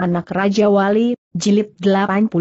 Anak Raja Wali, Jilid 86.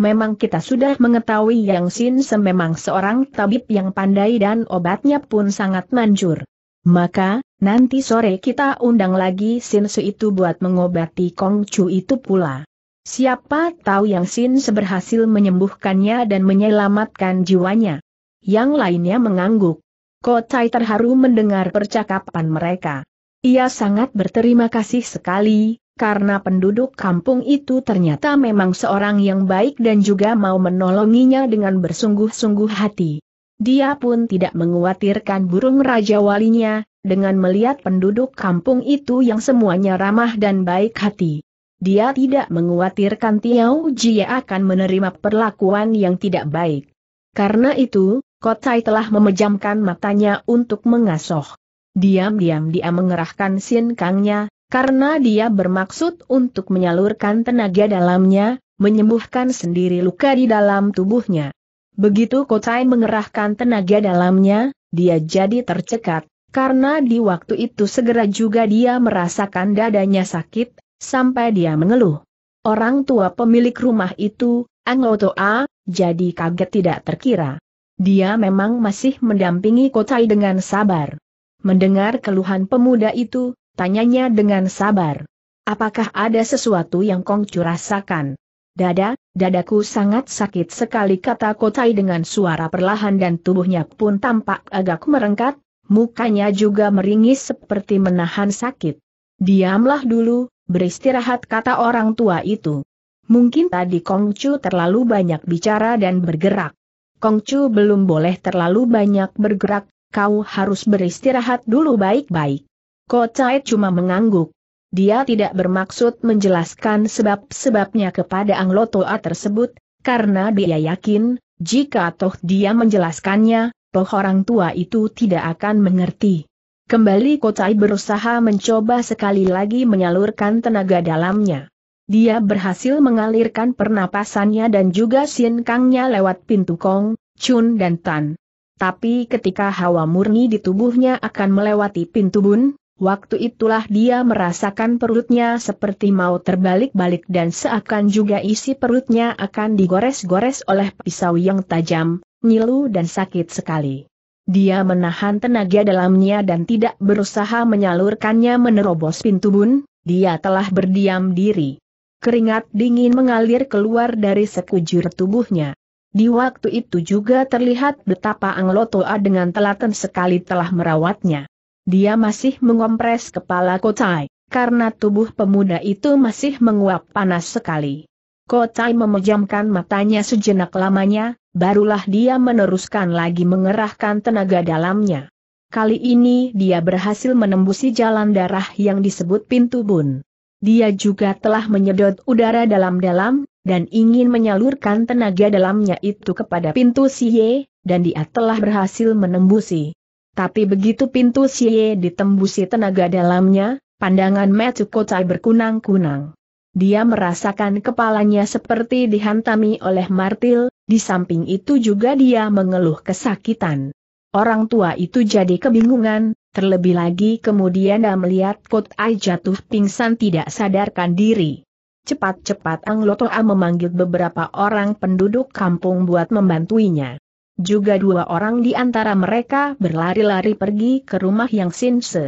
Memang kita sudah mengetahui Yang Sin memang seorang tabib yang pandai dan obatnya pun sangat manjur. Maka, nanti sore kita undang lagi Sin Su itu buat mengobati Kong Chu itu pula. Siapa tahu Yang Sin seberhasil berhasil menyembuhkannya dan menyelamatkan jiwanya. Yang lainnya mengangguk. Kotai terharu mendengar percakapan mereka. Ia sangat berterima kasih sekali, karena penduduk kampung itu ternyata memang seorang yang baik dan juga mau menolonginya dengan bersungguh-sungguh hati. Dia pun tidak menguatirkan burung raja walinya, dengan melihat penduduk kampung itu yang semuanya ramah dan baik hati. Dia tidak menguatirkan tiau Jia akan menerima perlakuan yang tidak baik. Karena itu, Kotai telah memejamkan matanya untuk mengasoh. Diam-diam dia mengerahkan sin kangnya, karena dia bermaksud untuk menyalurkan tenaga dalamnya, menyembuhkan sendiri luka di dalam tubuhnya. Begitu Kotai mengerahkan tenaga dalamnya, dia jadi tercekat, karena di waktu itu segera juga dia merasakan dadanya sakit, sampai dia mengeluh. Orang tua pemilik rumah itu, Angoto A, jadi kaget tidak terkira. Dia memang masih mendampingi Kotai dengan sabar. Mendengar keluhan pemuda itu, Tanyanya dengan sabar. Apakah ada sesuatu yang Kongcu rasakan? Dada, dadaku sangat sakit sekali kata Kotai dengan suara perlahan dan tubuhnya pun tampak agak merengkat, mukanya juga meringis seperti menahan sakit. Diamlah dulu, beristirahat kata orang tua itu. Mungkin tadi Kongcu terlalu banyak bicara dan bergerak. Kongcu belum boleh terlalu banyak bergerak, kau harus beristirahat dulu baik-baik. Ko Chai cuma mengangguk. Dia tidak bermaksud menjelaskan sebab-sebabnya kepada Anglotoa tersebut, karena dia yakin, jika toh dia menjelaskannya, toh orang tua itu tidak akan mengerti. Kembali Ko Chai berusaha mencoba sekali lagi menyalurkan tenaga dalamnya. Dia berhasil mengalirkan pernapasannya dan juga Kangnya lewat pintu Kong, Chun dan Tan. Tapi ketika hawa murni di tubuhnya akan melewati pintu Bun, Waktu itulah dia merasakan perutnya seperti mau terbalik-balik dan seakan juga isi perutnya akan digores-gores oleh pisau yang tajam, nyilu dan sakit sekali. Dia menahan tenaga dalamnya dan tidak berusaha menyalurkannya menerobos pintu bun, dia telah berdiam diri. Keringat dingin mengalir keluar dari sekujur tubuhnya. Di waktu itu juga terlihat betapa Anglotoa dengan telaten sekali telah merawatnya. Dia masih mengompres kepala Kocai, karena tubuh pemuda itu masih menguap panas sekali. Kocai memejamkan matanya sejenak lamanya, barulah dia meneruskan lagi mengerahkan tenaga dalamnya. Kali ini dia berhasil menembusi jalan darah yang disebut pintu bun. Dia juga telah menyedot udara dalam-dalam, dan ingin menyalurkan tenaga dalamnya itu kepada pintu Siye, dan dia telah berhasil menembusi. Tapi begitu pintu Xie ditembusi tenaga dalamnya, pandangan Kocai berkunang-kunang. Dia merasakan kepalanya seperti dihantami oleh martil, di samping itu juga dia mengeluh kesakitan. Orang tua itu jadi kebingungan, terlebih lagi kemudian dia melihat Kotai jatuh pingsan tidak sadarkan diri. Cepat-cepat Lotoa memanggil beberapa orang penduduk kampung buat membantuinya. Juga dua orang di antara mereka berlari-lari pergi ke rumah Yang Se.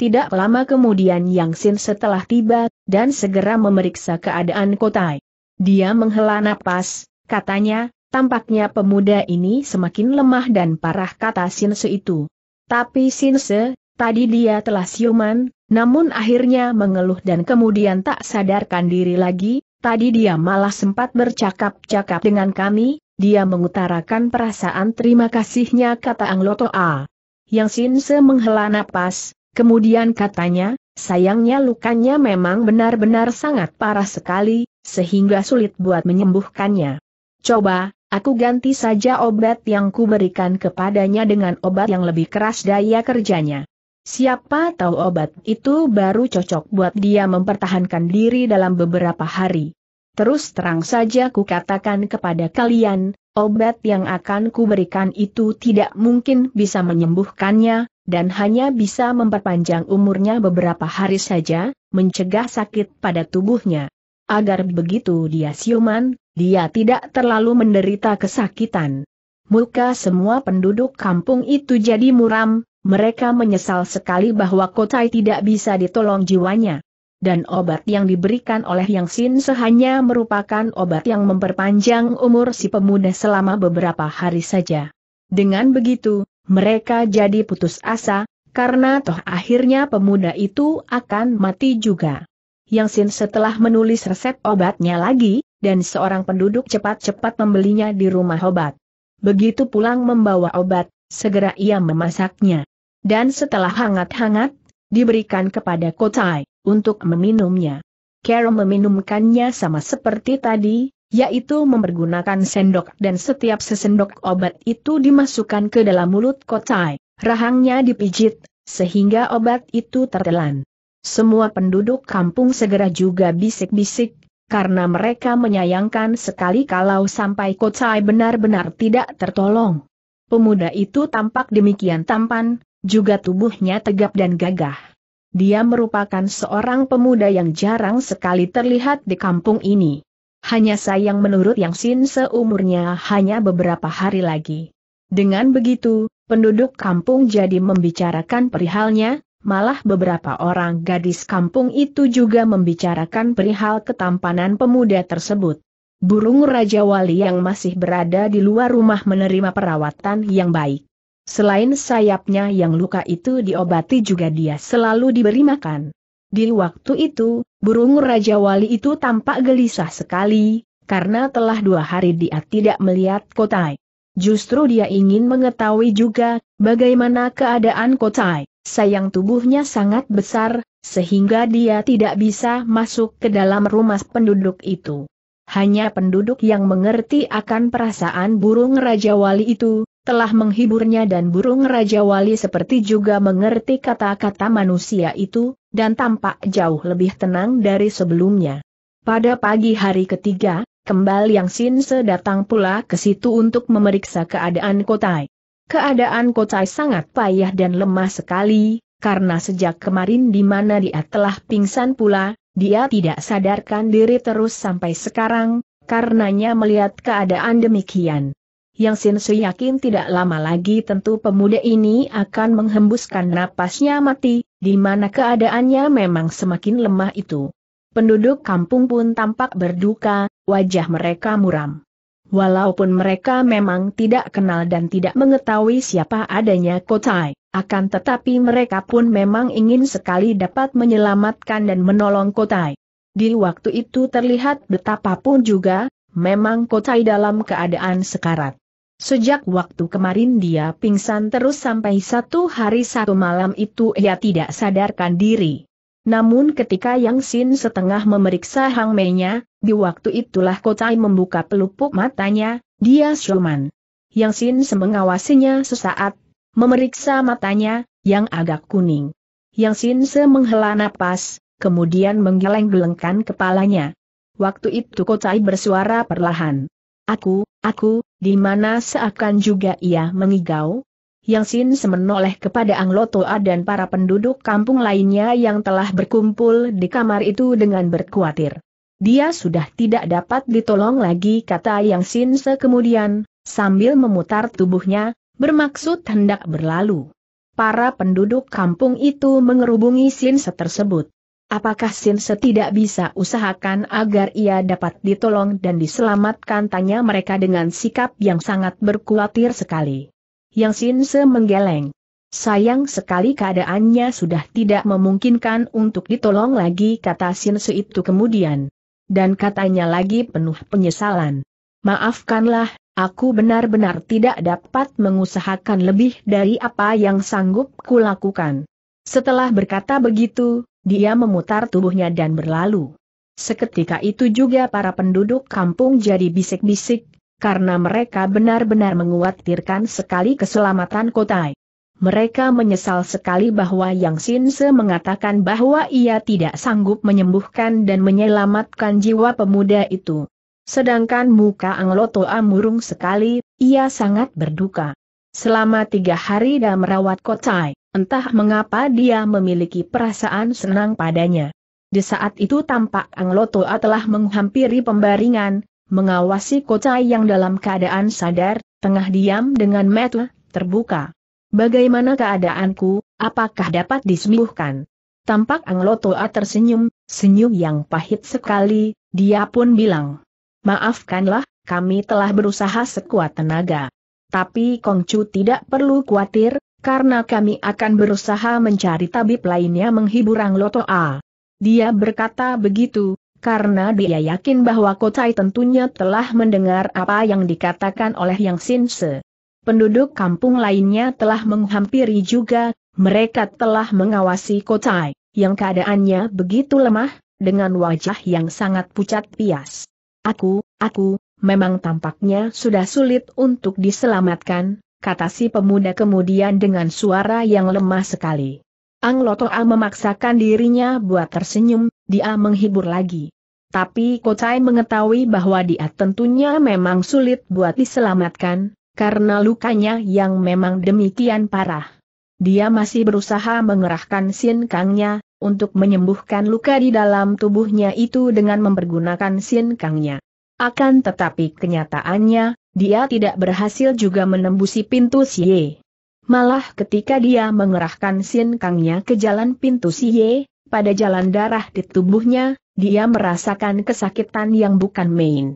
Tidak lama kemudian Yang Sinse telah tiba, dan segera memeriksa keadaan Kotai. Dia menghela napas, katanya, tampaknya pemuda ini semakin lemah dan parah kata Se itu. Tapi Se, tadi dia telah siuman, namun akhirnya mengeluh dan kemudian tak sadarkan diri lagi, tadi dia malah sempat bercakap-cakap dengan kami, dia mengutarakan perasaan terima kasihnya kata Angloto A. Yang Sinse menghela napas, kemudian katanya, sayangnya lukanya memang benar-benar sangat parah sekali, sehingga sulit buat menyembuhkannya. Coba, aku ganti saja obat yang kuberikan kepadanya dengan obat yang lebih keras daya kerjanya. Siapa tahu obat itu baru cocok buat dia mempertahankan diri dalam beberapa hari. Terus terang saja kukatakan kepada kalian, obat yang akan kuberikan itu tidak mungkin bisa menyembuhkannya, dan hanya bisa memperpanjang umurnya beberapa hari saja, mencegah sakit pada tubuhnya. Agar begitu dia siuman, dia tidak terlalu menderita kesakitan. Muka semua penduduk kampung itu jadi muram, mereka menyesal sekali bahwa Kotai tidak bisa ditolong jiwanya dan obat yang diberikan oleh Yang Sin sehanya merupakan obat yang memperpanjang umur si pemuda selama beberapa hari saja. Dengan begitu, mereka jadi putus asa, karena toh akhirnya pemuda itu akan mati juga. Yang Sin setelah menulis resep obatnya lagi, dan seorang penduduk cepat-cepat membelinya di rumah obat. Begitu pulang membawa obat, segera ia memasaknya. Dan setelah hangat-hangat, diberikan kepada Kotai untuk meminumnya. Carol meminumkannya sama seperti tadi, yaitu mempergunakan sendok dan setiap sesendok obat itu dimasukkan ke dalam mulut kocai, rahangnya dipijit, sehingga obat itu tertelan. Semua penduduk kampung segera juga bisik-bisik, karena mereka menyayangkan sekali kalau sampai kocai benar-benar tidak tertolong. Pemuda itu tampak demikian tampan, juga tubuhnya tegap dan gagah. Dia merupakan seorang pemuda yang jarang sekali terlihat di kampung ini. Hanya sayang menurut Yang Sin seumurnya hanya beberapa hari lagi. Dengan begitu, penduduk kampung jadi membicarakan perihalnya, malah beberapa orang gadis kampung itu juga membicarakan perihal ketampanan pemuda tersebut. Burung Raja Wali yang masih berada di luar rumah menerima perawatan yang baik. Selain sayapnya yang luka itu diobati juga dia selalu diberi makan. Di waktu itu, burung Raja Wali itu tampak gelisah sekali, karena telah dua hari dia tidak melihat Kotai. Justru dia ingin mengetahui juga, bagaimana keadaan Kotai. Sayang tubuhnya sangat besar, sehingga dia tidak bisa masuk ke dalam rumah penduduk itu. Hanya penduduk yang mengerti akan perasaan burung Raja Wali itu, telah menghiburnya dan burung Raja Wali seperti juga mengerti kata-kata manusia itu, dan tampak jauh lebih tenang dari sebelumnya. Pada pagi hari ketiga, kembali yang Sinse datang pula ke situ untuk memeriksa keadaan Kotai. Keadaan Kotai sangat payah dan lemah sekali, karena sejak kemarin di mana dia telah pingsan pula, dia tidak sadarkan diri terus sampai sekarang, karenanya melihat keadaan demikian yang Su yakin tidak lama lagi tentu pemuda ini akan menghembuskan napasnya mati, di mana keadaannya memang semakin lemah itu. Penduduk kampung pun tampak berduka, wajah mereka muram. Walaupun mereka memang tidak kenal dan tidak mengetahui siapa adanya Kotai, akan tetapi mereka pun memang ingin sekali dapat menyelamatkan dan menolong Kotai. Di waktu itu terlihat betapapun juga, memang Kotai dalam keadaan sekarat. Sejak waktu kemarin dia pingsan terus sampai satu hari satu malam itu ia tidak sadarkan diri. Namun ketika Yang Sin setengah memeriksa Hang Mei-nya, di waktu itulah Kotai membuka pelupuk matanya, dia siuman. Yang Sin semengawasinya sesaat, memeriksa matanya, yang agak kuning. Yang Sin semenghela menghela napas, kemudian menggeleng-gelengkan kepalanya. Waktu itu Kotai bersuara perlahan. Aku, aku, di mana seakan juga ia mengigau? Yang Sin semenoleh kepada Anglotoa dan para penduduk kampung lainnya yang telah berkumpul di kamar itu dengan berkuatir. Dia sudah tidak dapat ditolong lagi kata Yang Sin kemudian, sambil memutar tubuhnya, bermaksud hendak berlalu. Para penduduk kampung itu mengerubungi Sin tersebut. Apakah Sin setidak bisa usahakan agar ia dapat ditolong dan diselamatkan tanya mereka dengan sikap yang sangat berkuatir sekali. Yang se menggeleng. Sayang sekali keadaannya sudah tidak memungkinkan untuk ditolong lagi kata Sin se itu kemudian. Dan katanya lagi penuh penyesalan. Maafkanlah, aku benar-benar tidak dapat mengusahakan lebih dari apa yang sanggup kulakukan. Setelah berkata begitu, dia memutar tubuhnya dan berlalu. Seketika itu juga para penduduk kampung jadi bisik-bisik, karena mereka benar-benar menguatirkan sekali keselamatan Kotai. Mereka menyesal sekali bahwa Yang Sinse mengatakan bahwa ia tidak sanggup menyembuhkan dan menyelamatkan jiwa pemuda itu. Sedangkan muka Angloto murung sekali, ia sangat berduka. Selama tiga hari dia merawat Kotai. Entah mengapa dia memiliki perasaan senang padanya. Di saat itu tampak Anglotoa telah menghampiri pembaringan, mengawasi kocai yang dalam keadaan sadar, tengah diam dengan mata terbuka. Bagaimana keadaanku, apakah dapat disembuhkan? Tampak Anglotoa tersenyum, senyum yang pahit sekali, dia pun bilang. Maafkanlah, kami telah berusaha sekuat tenaga. Tapi Kongcu tidak perlu khawatir, karena kami akan berusaha mencari tabib lainnya menghibur Angloto A. Dia berkata begitu, karena dia yakin bahwa Kotai tentunya telah mendengar apa yang dikatakan oleh Yang Sinse. Penduduk kampung lainnya telah menghampiri juga, mereka telah mengawasi Kotai, yang keadaannya begitu lemah, dengan wajah yang sangat pucat pias. Aku, aku, memang tampaknya sudah sulit untuk diselamatkan, kata si pemuda kemudian dengan suara yang lemah sekali. Ang Lotoa memaksakan dirinya buat tersenyum, dia menghibur lagi. Tapi Kocai mengetahui bahwa dia tentunya memang sulit buat diselamatkan, karena lukanya yang memang demikian parah. Dia masih berusaha mengerahkan sin kangnya, untuk menyembuhkan luka di dalam tubuhnya itu dengan mempergunakan sin kangnya. Akan tetapi kenyataannya, dia tidak berhasil juga menembusi pintu Siye. Malah ketika dia mengerahkan sin kangnya ke jalan pintu Siye pada jalan darah di tubuhnya, dia merasakan kesakitan yang bukan main.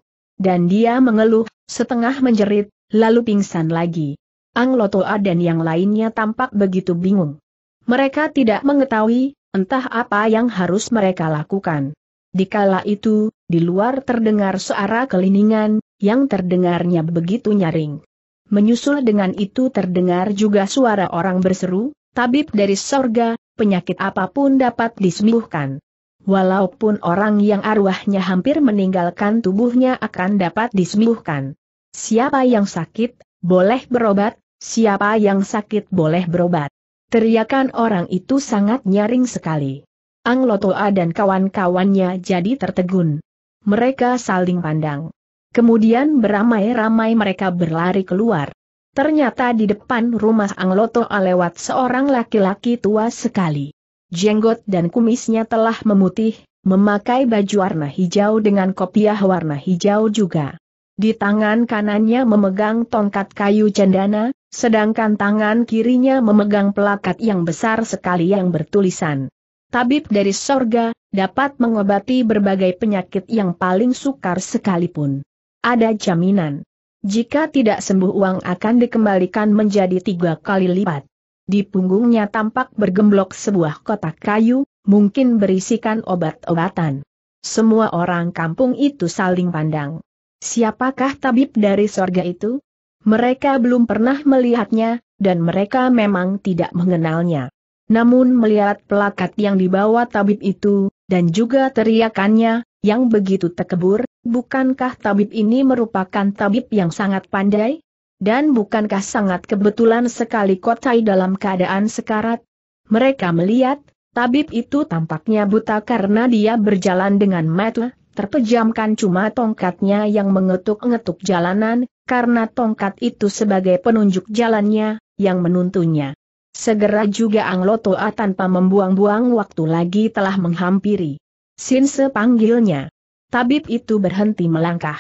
Dan dia mengeluh, setengah menjerit, lalu pingsan lagi. Ang Lotoa dan yang lainnya tampak begitu bingung. Mereka tidak mengetahui, entah apa yang harus mereka lakukan. Dikala itu, di luar terdengar suara keliningan, yang terdengarnya begitu nyaring. Menyusul dengan itu terdengar juga suara orang berseru, tabib dari sorga, penyakit apapun dapat disembuhkan. Walaupun orang yang arwahnya hampir meninggalkan tubuhnya akan dapat disembuhkan. Siapa yang sakit, boleh berobat, siapa yang sakit boleh berobat. Teriakan orang itu sangat nyaring sekali. Anglotoa dan kawan-kawannya jadi tertegun. Mereka saling pandang. Kemudian beramai-ramai mereka berlari keluar. Ternyata di depan rumah Angloto lewat seorang laki-laki tua sekali. Jenggot dan kumisnya telah memutih, memakai baju warna hijau dengan kopiah warna hijau juga. Di tangan kanannya memegang tongkat kayu cendana, sedangkan tangan kirinya memegang pelakat yang besar sekali yang bertulisan. Tabib dari sorga, dapat mengobati berbagai penyakit yang paling sukar sekalipun. Ada jaminan. Jika tidak sembuh uang akan dikembalikan menjadi tiga kali lipat. Di punggungnya tampak bergemblok sebuah kotak kayu, mungkin berisikan obat-obatan. Semua orang kampung itu saling pandang. Siapakah tabib dari sorga itu? Mereka belum pernah melihatnya, dan mereka memang tidak mengenalnya. Namun melihat pelakat yang dibawa tabib itu, dan juga teriakannya, yang begitu tekebur, bukankah tabib ini merupakan tabib yang sangat pandai? Dan bukankah sangat kebetulan sekali kotai dalam keadaan sekarat? Mereka melihat, tabib itu tampaknya buta karena dia berjalan dengan mata, terpejamkan cuma tongkatnya yang mengetuk-ngetuk jalanan, karena tongkat itu sebagai penunjuk jalannya, yang menuntunnya. Segera juga Anglotoa tanpa membuang-buang waktu lagi telah menghampiri. Sinse panggilnya. Tabib itu berhenti melangkah.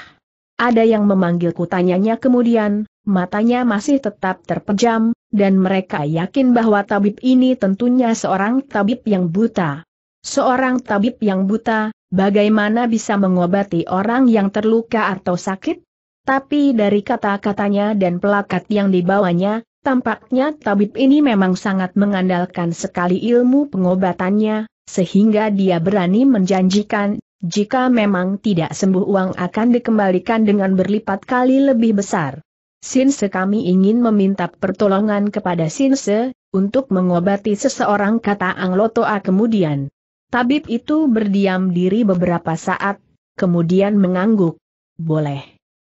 Ada yang memanggil tanyanya kemudian, matanya masih tetap terpejam, dan mereka yakin bahwa tabib ini tentunya seorang tabib yang buta. Seorang tabib yang buta, bagaimana bisa mengobati orang yang terluka atau sakit? Tapi dari kata-katanya dan pelakat yang dibawanya, tampaknya tabib ini memang sangat mengandalkan sekali ilmu pengobatannya, sehingga dia berani menjanjikan, jika memang tidak sembuh uang akan dikembalikan dengan berlipat kali lebih besar. Sinse kami ingin meminta pertolongan kepada Sinse, untuk mengobati seseorang kata Anglotoa kemudian. Tabib itu berdiam diri beberapa saat, kemudian mengangguk. Boleh.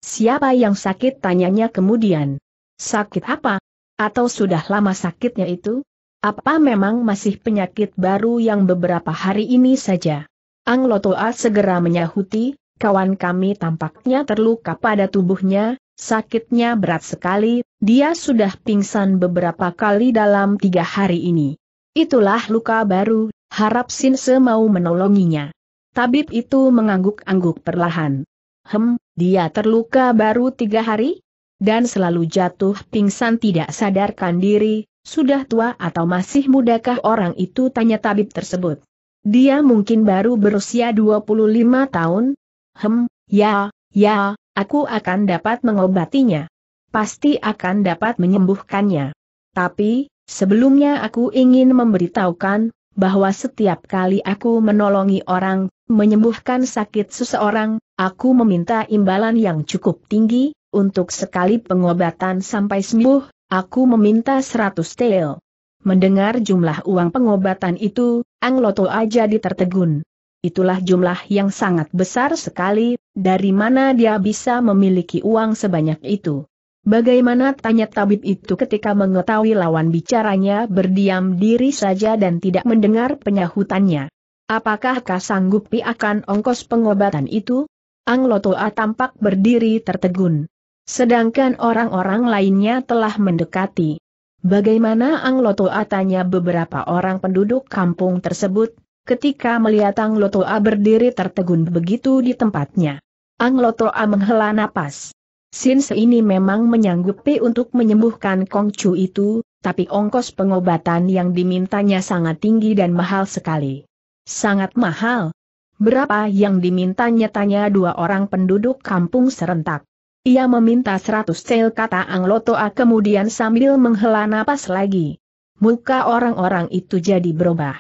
Siapa yang sakit tanyanya kemudian. Sakit apa? Atau sudah lama sakitnya itu? Apa memang masih penyakit baru yang beberapa hari ini saja? Ang Lotoa segera menyahuti, kawan kami tampaknya terluka pada tubuhnya, sakitnya berat sekali, dia sudah pingsan beberapa kali dalam tiga hari ini. Itulah luka baru, harap Sinse mau menolonginya. Tabib itu mengangguk-angguk perlahan. Hem, dia terluka baru tiga hari? Dan selalu jatuh pingsan tidak sadarkan diri, sudah tua atau masih mudakah orang itu tanya tabib tersebut. Dia mungkin baru berusia 25 tahun. Hem, ya, ya, aku akan dapat mengobatinya. Pasti akan dapat menyembuhkannya. Tapi, sebelumnya aku ingin memberitahukan, bahwa setiap kali aku menolongi orang, menyembuhkan sakit seseorang, aku meminta imbalan yang cukup tinggi, untuk sekali pengobatan sampai sembuh, Aku meminta seratus tel. Mendengar jumlah uang pengobatan itu, Angloto aja ditertegun. Itulah jumlah yang sangat besar sekali, dari mana dia bisa memiliki uang sebanyak itu. Bagaimana tanya tabib itu ketika mengetahui lawan bicaranya berdiam diri saja dan tidak mendengar penyahutannya. Apakah kau sanggupi akan ongkos pengobatan itu? a tampak berdiri tertegun. Sedangkan orang-orang lainnya telah mendekati. Bagaimana Ang Lotoa tanya beberapa orang penduduk kampung tersebut, ketika melihat Ang Anglotoa berdiri tertegun begitu di tempatnya. Ang Anglotoa menghela napas. Sinse ini memang menyanggupi untuk menyembuhkan Kong Chu itu, tapi ongkos pengobatan yang dimintanya sangat tinggi dan mahal sekali. Sangat mahal. Berapa yang dimintanya tanya dua orang penduduk kampung serentak. Ia meminta seratus cel kata Anglotoa kemudian sambil menghela napas lagi. Muka orang-orang itu jadi berubah.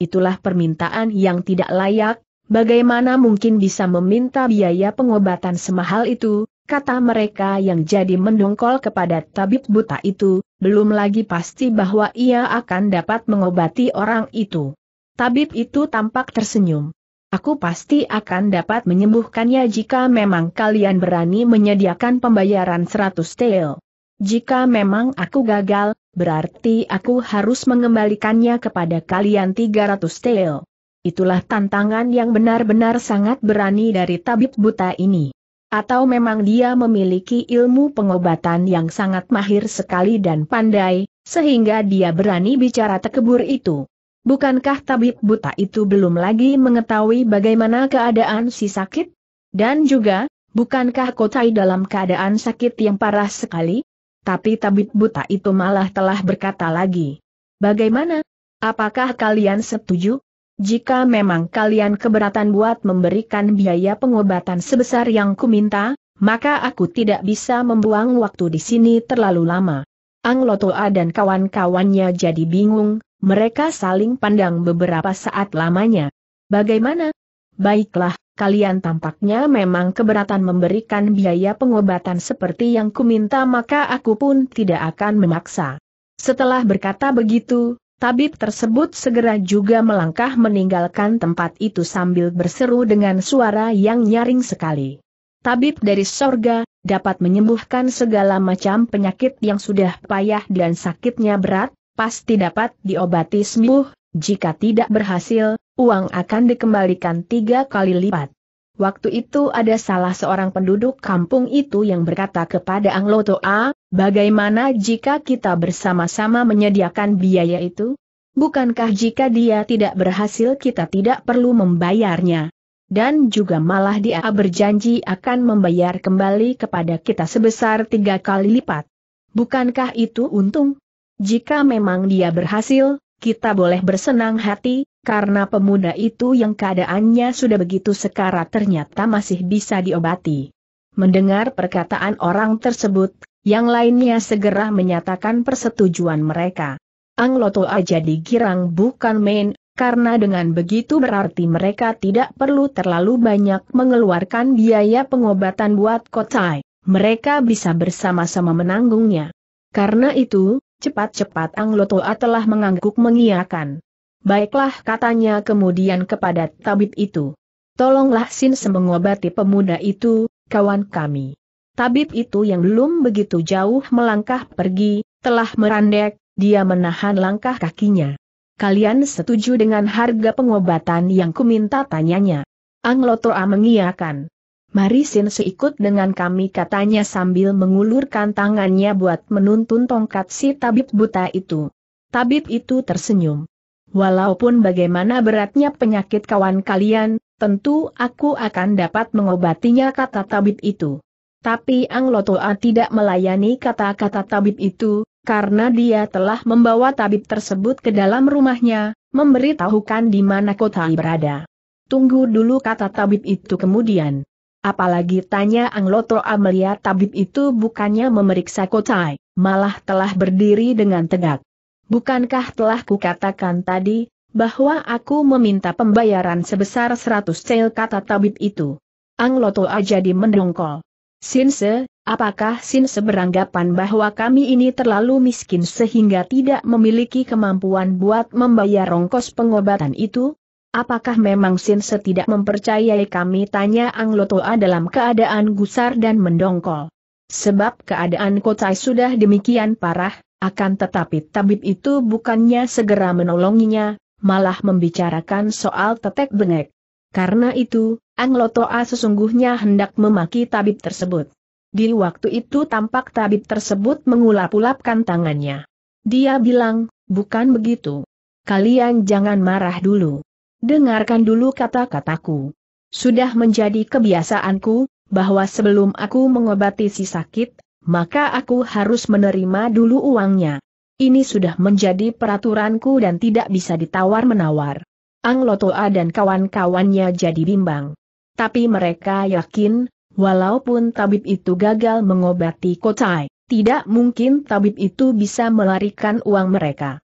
Itulah permintaan yang tidak layak, bagaimana mungkin bisa meminta biaya pengobatan semahal itu, kata mereka yang jadi mendongkol kepada tabib buta itu, belum lagi pasti bahwa ia akan dapat mengobati orang itu. Tabib itu tampak tersenyum. Aku pasti akan dapat menyembuhkannya jika memang kalian berani menyediakan pembayaran 100 tel. Jika memang aku gagal, berarti aku harus mengembalikannya kepada kalian 300 tel. Itulah tantangan yang benar-benar sangat berani dari tabib buta ini. Atau memang dia memiliki ilmu pengobatan yang sangat mahir sekali dan pandai, sehingga dia berani bicara tekebur itu. Bukankah tabib buta itu belum lagi mengetahui bagaimana keadaan si sakit? Dan juga, bukankah Kotai dalam keadaan sakit yang parah sekali? Tapi tabib buta itu malah telah berkata lagi. Bagaimana? Apakah kalian setuju? Jika memang kalian keberatan buat memberikan biaya pengobatan sebesar yang kuminta, maka aku tidak bisa membuang waktu di sini terlalu lama. Ang Lotoa dan kawan-kawannya jadi bingung, mereka saling pandang beberapa saat lamanya. Bagaimana? Baiklah, kalian tampaknya memang keberatan memberikan biaya pengobatan seperti yang kuminta maka aku pun tidak akan memaksa. Setelah berkata begitu, tabib tersebut segera juga melangkah meninggalkan tempat itu sambil berseru dengan suara yang nyaring sekali. Tabib dari sorga, dapat menyembuhkan segala macam penyakit yang sudah payah dan sakitnya berat, pasti dapat diobati sembuh, jika tidak berhasil, uang akan dikembalikan tiga kali lipat. Waktu itu ada salah seorang penduduk kampung itu yang berkata kepada Anglo Toa, bagaimana jika kita bersama-sama menyediakan biaya itu? Bukankah jika dia tidak berhasil kita tidak perlu membayarnya? Dan juga malah dia berjanji akan membayar kembali kepada kita sebesar tiga kali lipat. Bukankah itu untung? Jika memang dia berhasil, kita boleh bersenang hati, karena pemuda itu yang keadaannya sudah begitu sekarat ternyata masih bisa diobati. Mendengar perkataan orang tersebut, yang lainnya segera menyatakan persetujuan mereka. Angloto aja digirang bukan main, karena dengan begitu berarti mereka tidak perlu terlalu banyak mengeluarkan biaya pengobatan buat Kotai. Mereka bisa bersama-sama menanggungnya. Karena itu, Cepat-cepat Anglotoa telah mengangguk mengiyakan. Baiklah katanya kemudian kepada tabib itu. Tolonglah Sin mengobati pemuda itu, kawan kami. Tabib itu yang belum begitu jauh melangkah pergi, telah merandek, dia menahan langkah kakinya. Kalian setuju dengan harga pengobatan yang kuminta tanyanya? Anglotoa mengiyakan. Mari Sin seikut dengan kami katanya sambil mengulurkan tangannya buat menuntun tongkat si tabib buta itu. Tabib itu tersenyum. Walaupun bagaimana beratnya penyakit kawan kalian, tentu aku akan dapat mengobatinya kata tabib itu. Tapi Anglotoa tidak melayani kata-kata tabib itu, karena dia telah membawa tabib tersebut ke dalam rumahnya, memberitahukan di mana kota berada. Tunggu dulu kata tabib itu kemudian. Apalagi tanya Angloto Amelia tabib itu bukannya memeriksa Kotai, malah telah berdiri dengan tegak. Bukankah telah kukatakan tadi, bahwa aku meminta pembayaran sebesar 100 cel kata tabib itu. Angloto jadi mendongkol. Sinse, apakah Sinse beranggapan bahwa kami ini terlalu miskin sehingga tidak memiliki kemampuan buat membayar rongkos pengobatan itu? Apakah memang Sin setidak mempercayai kami? Tanya Ang Lotoa dalam keadaan gusar dan mendongkol. Sebab keadaan Kocai sudah demikian parah, akan tetapi tabib itu bukannya segera menolonginya, malah membicarakan soal tetek bengek. Karena itu, Ang Lotoa sesungguhnya hendak memaki tabib tersebut. Di waktu itu tampak tabib tersebut mengulap-ulapkan tangannya. Dia bilang, bukan begitu. Kalian jangan marah dulu dengarkan dulu kata-kataku. Sudah menjadi kebiasaanku, bahwa sebelum aku mengobati si sakit, maka aku harus menerima dulu uangnya. Ini sudah menjadi peraturanku dan tidak bisa ditawar-menawar. Ang Lotoa dan kawan-kawannya jadi bimbang. Tapi mereka yakin, walaupun tabib itu gagal mengobati Kotai, tidak mungkin tabib itu bisa melarikan uang mereka.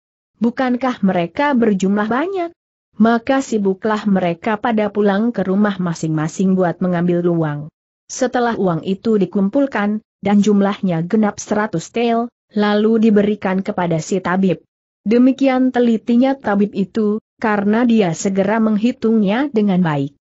Bukankah mereka berjumlah banyak? maka sibuklah mereka pada pulang ke rumah masing-masing buat mengambil uang. Setelah uang itu dikumpulkan, dan jumlahnya genap seratus tel, lalu diberikan kepada si tabib. Demikian telitinya tabib itu, karena dia segera menghitungnya dengan baik.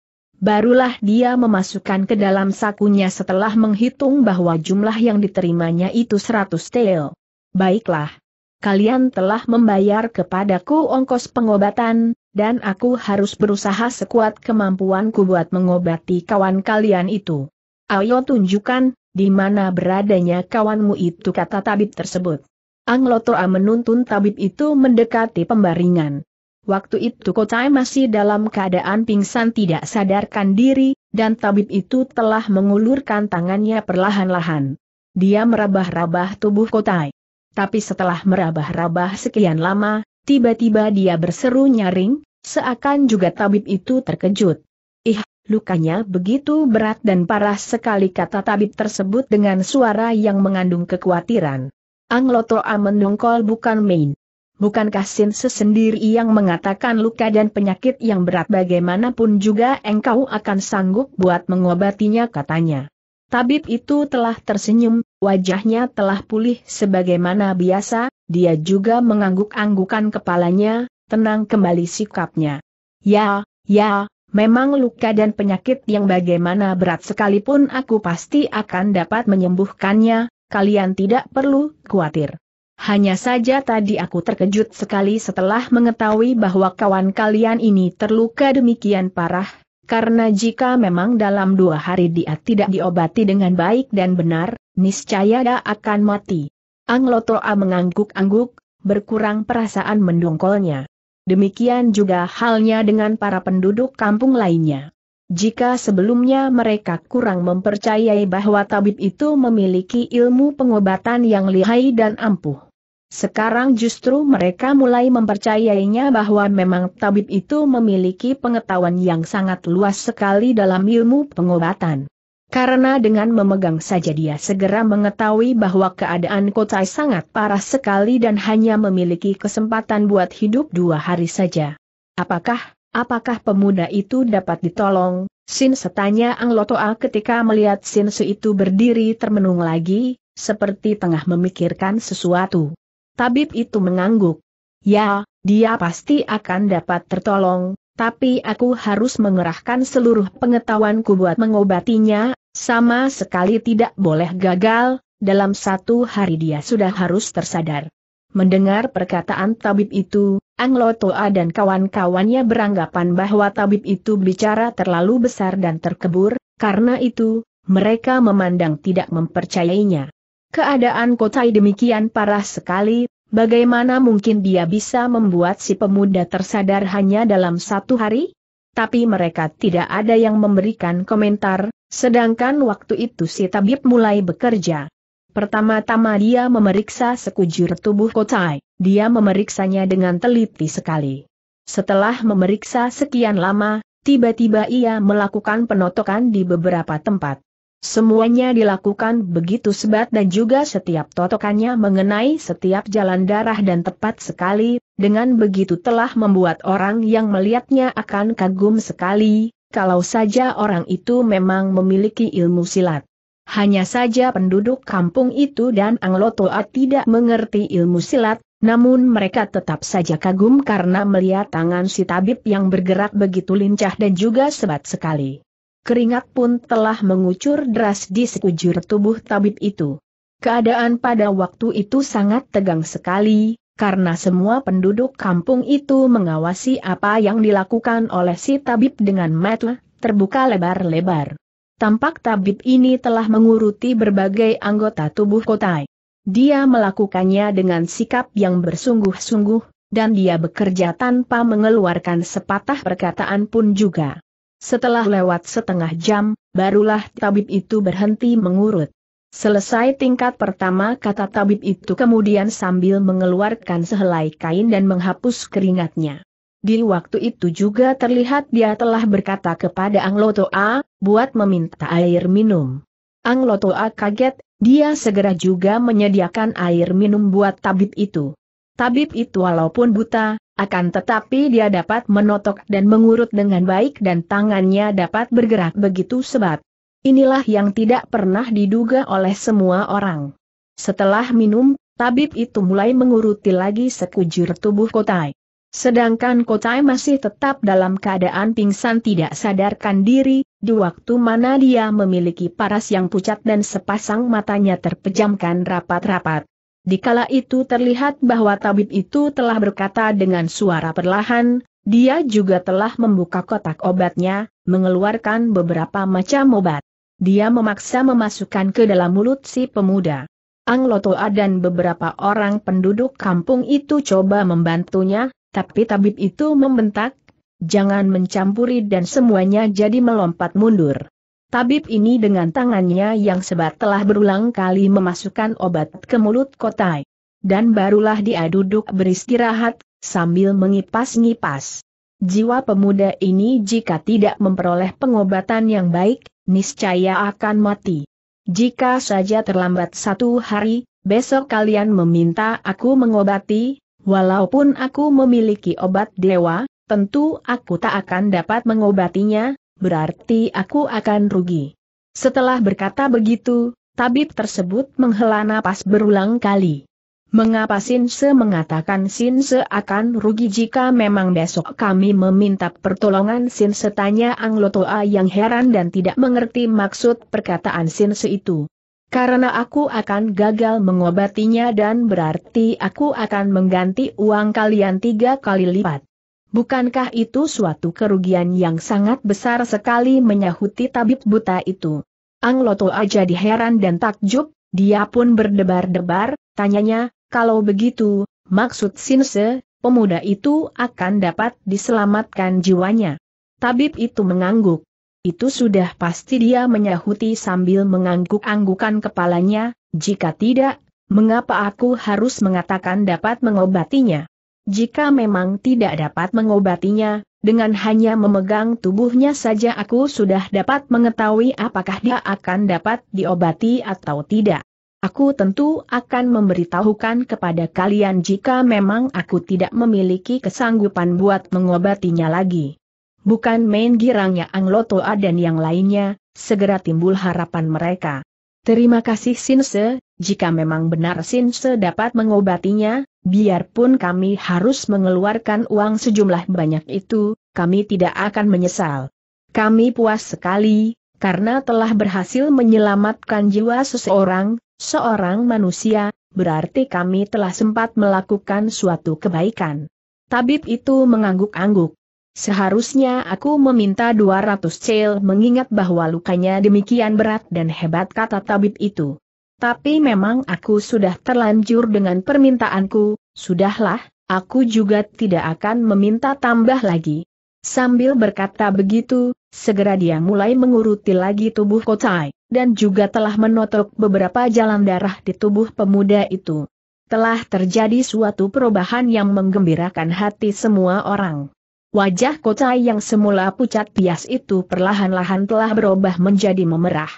Barulah dia memasukkan ke dalam sakunya setelah menghitung bahwa jumlah yang diterimanya itu seratus tel. Baiklah. Kalian telah membayar kepadaku ongkos pengobatan, dan aku harus berusaha sekuat kemampuanku buat mengobati kawan kalian itu. Ayo tunjukkan, di mana beradanya kawanmu itu kata tabib tersebut. Anglotoa menuntun tabib itu mendekati pembaringan. Waktu itu Kotai masih dalam keadaan pingsan tidak sadarkan diri, dan tabib itu telah mengulurkan tangannya perlahan-lahan. Dia merabah-rabah tubuh Kotai. Tapi setelah merabah-rabah sekian lama, Tiba-tiba dia berseru nyaring, seakan juga tabib itu terkejut. Ih, lukanya begitu berat dan parah sekali kata tabib tersebut dengan suara yang mengandung kekhawatiran. Anglotoa mendongkol bukan main. Bukankah Sin sesendiri yang mengatakan luka dan penyakit yang berat bagaimanapun juga engkau akan sanggup buat mengobatinya katanya. Tabib itu telah tersenyum, wajahnya telah pulih sebagaimana biasa, dia juga mengangguk-anggukan kepalanya, tenang kembali sikapnya. Ya, ya, memang luka dan penyakit yang bagaimana berat sekalipun aku pasti akan dapat menyembuhkannya, kalian tidak perlu khawatir. Hanya saja tadi aku terkejut sekali setelah mengetahui bahwa kawan kalian ini terluka demikian parah, karena jika memang dalam dua hari dia tidak diobati dengan baik dan benar, niscaya dia akan mati. Anglotoa mengangguk-angguk, berkurang perasaan mendongkolnya. Demikian juga halnya dengan para penduduk kampung lainnya. Jika sebelumnya mereka kurang mempercayai bahwa tabib itu memiliki ilmu pengobatan yang lihai dan ampuh, sekarang justru mereka mulai mempercayainya bahwa memang tabib itu memiliki pengetahuan yang sangat luas sekali dalam ilmu pengobatan. Karena dengan memegang saja dia segera mengetahui bahwa keadaan Kotai sangat parah sekali dan hanya memiliki kesempatan buat hidup dua hari saja. Apakah, apakah pemuda itu dapat ditolong? Sin setanya Ang Lotoa ketika melihat Sin Su itu berdiri termenung lagi, seperti tengah memikirkan sesuatu tabib itu mengangguk. Ya, dia pasti akan dapat tertolong, tapi aku harus mengerahkan seluruh pengetahuanku buat mengobatinya, sama sekali tidak boleh gagal, dalam satu hari dia sudah harus tersadar. Mendengar perkataan tabib itu, Anglo Toa dan kawan-kawannya beranggapan bahwa tabib itu bicara terlalu besar dan terkebur, karena itu, mereka memandang tidak mempercayainya. Keadaan Kotai demikian parah sekali, bagaimana mungkin dia bisa membuat si pemuda tersadar hanya dalam satu hari? Tapi mereka tidak ada yang memberikan komentar, sedangkan waktu itu si tabib mulai bekerja. Pertama-tama dia memeriksa sekujur tubuh Kotai, dia memeriksanya dengan teliti sekali. Setelah memeriksa sekian lama, Tiba-tiba ia melakukan penotokan di beberapa tempat. Semuanya dilakukan begitu sebat dan juga setiap totokannya mengenai setiap jalan darah dan tepat sekali, dengan begitu telah membuat orang yang melihatnya akan kagum sekali, kalau saja orang itu memang memiliki ilmu silat. Hanya saja penduduk kampung itu dan Anglotoa tidak mengerti ilmu silat, namun mereka tetap saja kagum karena melihat tangan si tabib yang bergerak begitu lincah dan juga sebat sekali. Keringat pun telah mengucur deras di sekujur tubuh tabib itu. Keadaan pada waktu itu sangat tegang sekali, karena semua penduduk kampung itu mengawasi apa yang dilakukan oleh si tabib dengan mata terbuka lebar-lebar. Tampak tabib ini telah menguruti berbagai anggota tubuh kotai. Dia melakukannya dengan sikap yang bersungguh-sungguh, dan dia bekerja tanpa mengeluarkan sepatah perkataan pun juga. Setelah lewat setengah jam, barulah tabib itu berhenti mengurut. Selesai tingkat pertama kata tabib itu kemudian sambil mengeluarkan sehelai kain dan menghapus keringatnya. Di waktu itu juga terlihat dia telah berkata kepada Ang A, buat meminta air minum. Ang A kaget, dia segera juga menyediakan air minum buat tabib itu. Tabib itu walaupun buta, akan tetapi dia dapat menotok dan mengurut dengan baik dan tangannya dapat bergerak begitu sebat. Inilah yang tidak pernah diduga oleh semua orang. Setelah minum, tabib itu mulai menguruti lagi sekujur tubuh Kotai. Sedangkan Kotai masih tetap dalam keadaan pingsan tidak sadarkan diri, di waktu mana dia memiliki paras yang pucat dan sepasang matanya terpejamkan rapat-rapat. Dikala itu terlihat bahwa tabib itu telah berkata dengan suara perlahan, dia juga telah membuka kotak obatnya, mengeluarkan beberapa macam obat. Dia memaksa memasukkan ke dalam mulut si pemuda. Anglotoa dan beberapa orang penduduk kampung itu coba membantunya, tapi tabib itu membentak, jangan mencampuri dan semuanya jadi melompat mundur. Tabib ini dengan tangannya yang sebat telah berulang kali memasukkan obat ke mulut kotai. Dan barulah dia duduk beristirahat, sambil mengipas-ngipas. Jiwa pemuda ini jika tidak memperoleh pengobatan yang baik, niscaya akan mati. Jika saja terlambat satu hari, besok kalian meminta aku mengobati, walaupun aku memiliki obat dewa, tentu aku tak akan dapat mengobatinya, berarti aku akan rugi. Setelah berkata begitu, tabib tersebut menghela napas berulang kali. Mengapa Sinse mengatakan Sinse akan rugi jika memang besok kami meminta pertolongan Sinse tanya Anglotoa yang heran dan tidak mengerti maksud perkataan Sinse itu. Karena aku akan gagal mengobatinya dan berarti aku akan mengganti uang kalian tiga kali lipat. Bukankah itu suatu kerugian yang sangat besar sekali menyahuti tabib buta itu? Angloto aja diheran dan takjub, dia pun berdebar-debar, tanyanya, kalau begitu, maksud Sinse, pemuda itu akan dapat diselamatkan jiwanya. Tabib itu mengangguk. Itu sudah pasti dia menyahuti sambil mengangguk-anggukan kepalanya, jika tidak, mengapa aku harus mengatakan dapat mengobatinya? Jika memang tidak dapat mengobatinya, dengan hanya memegang tubuhnya saja aku sudah dapat mengetahui apakah dia akan dapat diobati atau tidak. Aku tentu akan memberitahukan kepada kalian jika memang aku tidak memiliki kesanggupan buat mengobatinya lagi. Bukan main girangnya Angloto dan yang lainnya, segera timbul harapan mereka. Terima kasih Sinse, jika memang benar Sinse dapat mengobatinya, biarpun kami harus mengeluarkan uang sejumlah banyak itu, kami tidak akan menyesal. Kami puas sekali, karena telah berhasil menyelamatkan jiwa seseorang, seorang manusia, berarti kami telah sempat melakukan suatu kebaikan. Tabib itu mengangguk-angguk. Seharusnya aku meminta 200 cel mengingat bahwa lukanya demikian berat dan hebat kata tabib itu. Tapi memang aku sudah terlanjur dengan permintaanku, sudahlah, aku juga tidak akan meminta tambah lagi. Sambil berkata begitu, segera dia mulai menguruti lagi tubuh kocai, dan juga telah menotok beberapa jalan darah di tubuh pemuda itu. Telah terjadi suatu perubahan yang menggembirakan hati semua orang. Wajah Kocai yang semula pucat pias itu perlahan-lahan telah berubah menjadi memerah.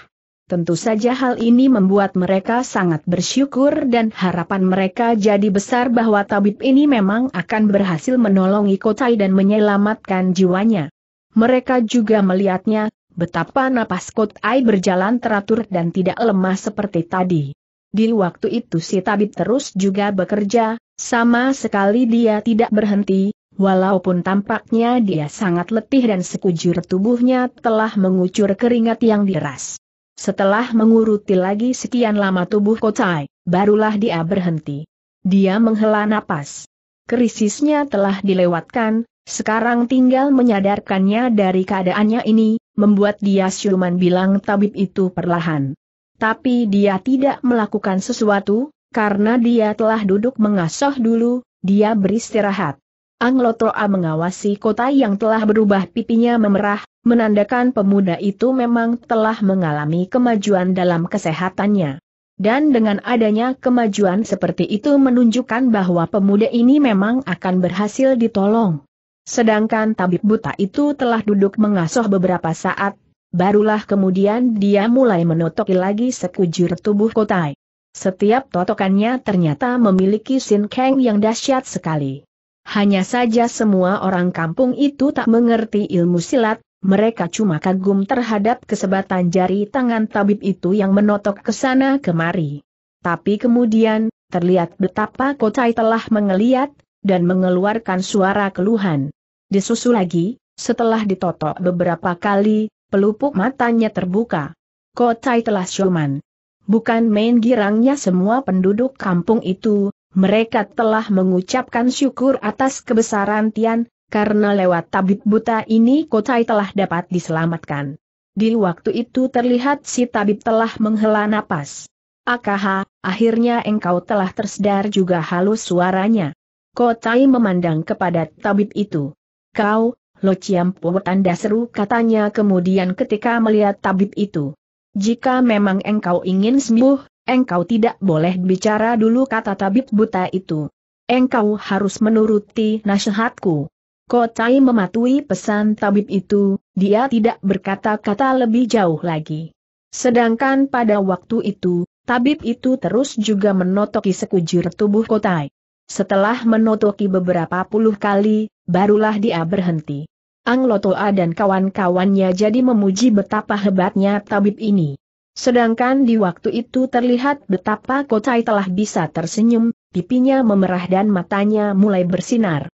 Tentu saja hal ini membuat mereka sangat bersyukur dan harapan mereka jadi besar bahwa tabib ini memang akan berhasil menolongi Kocai dan menyelamatkan jiwanya. Mereka juga melihatnya, betapa napas Kocai berjalan teratur dan tidak lemah seperti tadi. Di waktu itu si tabib terus juga bekerja, sama sekali dia tidak berhenti, Walaupun tampaknya dia sangat letih dan sekujur tubuhnya telah mengucur keringat yang deras. Setelah menguruti lagi sekian lama tubuh Kocai, barulah dia berhenti. Dia menghela napas. Krisisnya telah dilewatkan, sekarang tinggal menyadarkannya dari keadaannya ini, membuat dia siluman bilang tabib itu perlahan. Tapi dia tidak melakukan sesuatu, karena dia telah duduk mengasuh dulu, dia beristirahat. Anglotoa mengawasi kota yang telah berubah pipinya memerah, menandakan pemuda itu memang telah mengalami kemajuan dalam kesehatannya. Dan dengan adanya kemajuan seperti itu menunjukkan bahwa pemuda ini memang akan berhasil ditolong. Sedangkan tabib buta itu telah duduk mengasuh beberapa saat, barulah kemudian dia mulai menotoki lagi sekujur tubuh kotai. Setiap totokannya ternyata memiliki sinkeng yang dahsyat sekali. Hanya saja semua orang kampung itu tak mengerti ilmu silat, mereka cuma kagum terhadap kesebatan jari tangan tabib itu yang menotok ke sana kemari. Tapi kemudian, terlihat betapa Kocai telah mengeliat, dan mengeluarkan suara keluhan. Disusul lagi, setelah ditotok beberapa kali, pelupuk matanya terbuka. Kocai telah syuman. Bukan main girangnya semua penduduk kampung itu, mereka telah mengucapkan syukur atas kebesaran Tian, karena lewat tabib buta ini Kotai telah dapat diselamatkan. Di waktu itu terlihat si tabib telah menghela napas. Akaha, akhirnya engkau telah tersedar juga halus suaranya. Kotai memandang kepada tabib itu. Kau, Lo Ciampu tanda seru katanya kemudian ketika melihat tabib itu. Jika memang engkau ingin sembuh, Engkau tidak boleh bicara dulu kata tabib buta itu. Engkau harus menuruti nasihatku. Kotai mematuhi pesan tabib itu, dia tidak berkata-kata lebih jauh lagi. Sedangkan pada waktu itu, tabib itu terus juga menotoki sekujur tubuh Kotai. Setelah menotoki beberapa puluh kali, barulah dia berhenti. Ang Lotoa dan kawan-kawannya jadi memuji betapa hebatnya tabib ini. Sedangkan di waktu itu terlihat betapa Kocai telah bisa tersenyum, pipinya memerah dan matanya mulai bersinar.